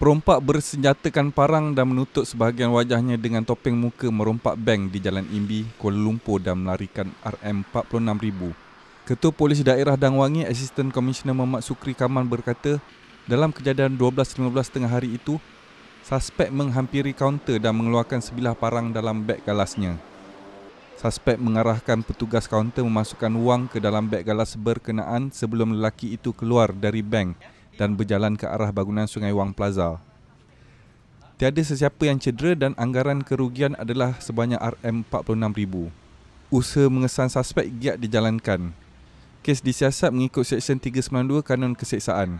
Perompak bersenjatakan parang dan menutup sebahagian wajahnya dengan topeng muka merompak bank di Jalan Imbi, Kuala Lumpur dan melarikan RM46,000. Ketua Polis Daerah Dang Wangi, Asisten Komisioner Mohd Sukri Kaman berkata, dalam kejadian 12.15 tengah hari itu, suspek menghampiri kaunter dan mengeluarkan sebilah parang dalam beg galasnya. Suspek mengarahkan petugas kaunter memasukkan wang ke dalam beg galas berkenaan sebelum lelaki itu keluar dari bank dan berjalan ke arah bangunan Sungai Wang Plaza. Tiada sesiapa yang cedera dan anggaran kerugian adalah sebanyak RM46,000. Usaha mengesan suspek giat dijalankan. Kes disiasat mengikut Seksyen 392 Kanun Keseksaan.